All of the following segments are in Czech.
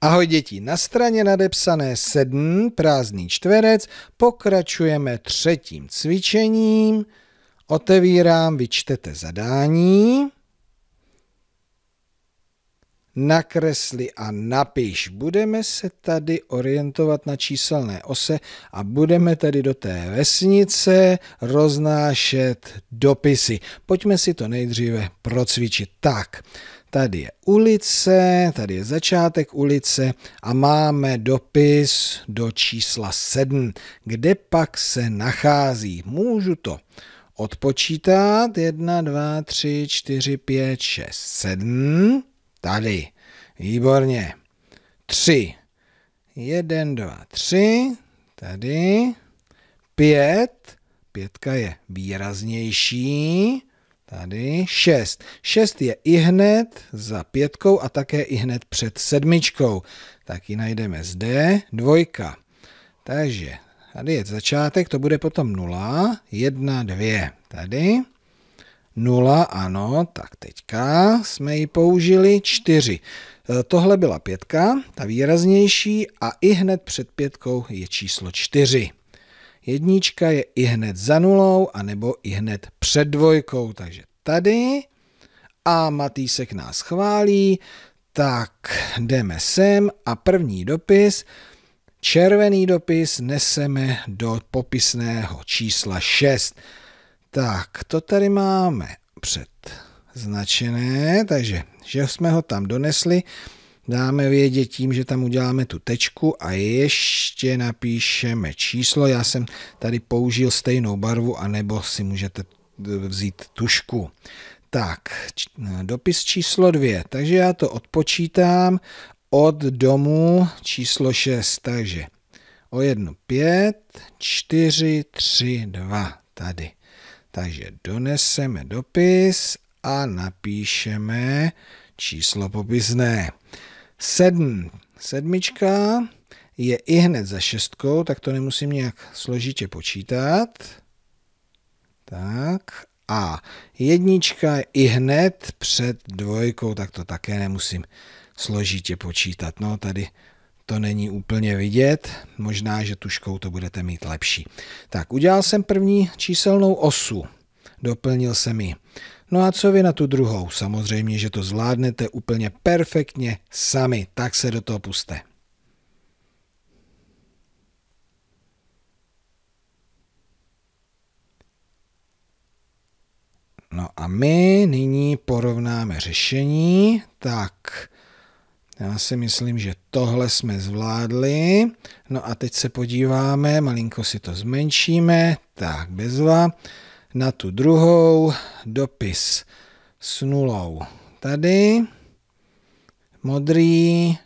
Ahoj děti, na straně nadepsané 7, prázdný čtverec, pokračujeme třetím cvičením. Otevírám, vyčtete zadání nakresli a napiš. Budeme se tady orientovat na číselné ose a budeme tady do té vesnice roznášet dopisy. Pojďme si to nejdříve procvičit. Tak, tady je ulice, tady je začátek ulice a máme dopis do čísla 7, kde pak se nachází. Můžu to odpočítat 1, 2, 3, 4, 5, 6, 7. Tady. Výborně. Tři. Jeden, dva, tři. Tady. Pět. Pětka je výraznější. Tady šest. Šest je i hned za pětkou a také i hned před sedmičkou. Tak ji najdeme zde. Dvojka. Takže tady je začátek, to bude potom nula, jedna, dvě. Tady nula, ano, tak teďka jsme ji použili, čtyři. E, tohle byla pětka, ta výraznější a i hned před pětkou je číslo čtyři. Jednička je i hned za nulou, anebo i hned před dvojkou, takže tady. A Matýsek nás chválí, tak jdeme sem a první dopis, červený dopis neseme do popisného čísla 6. Tak, to tady máme předznačené, takže že jsme ho tam donesli, dáme vědět tím, že tam uděláme tu tečku a ještě napíšeme číslo. Já jsem tady použil stejnou barvu, anebo si můžete vzít tušku. Tak, eh, dopis číslo dvě. Takže já to odpočítám od domu číslo 6. Takže o jednu pět, čtyři, tři, dva tady. Takže doneseme dopis a napíšeme číslo popisné. Sedm Sedmička je i hned za šestkou, tak to nemusím nějak složitě počítat. Tak a jednička je i hned před dvojkou, tak to také nemusím složitě počítat. No tady to není úplně vidět, možná, že tuškou to budete mít lepší. Tak, udělal jsem první číselnou osu, doplnil jsem ji. No a co vy na tu druhou? Samozřejmě, že to zvládnete úplně perfektně sami, tak se do toho puste. No a my nyní porovnáme řešení. Tak, já si myslím, že tohle jsme zvládli. No a teď se podíváme, malinko si to zmenšíme, tak bezva, na tu druhou dopis s nulou. Tady modrý,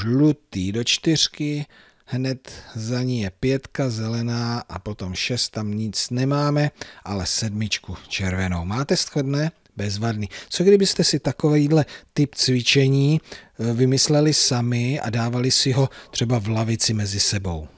žlutý do čtyřky, hned za ní je pětka zelená a potom šest, tam nic nemáme, ale sedmičku červenou. Máte schodné? bezvadný. Co kdybyste si takovýhle typ cvičení eh, vymysleli sami a dávali si ho třeba v lavici mezi sebou?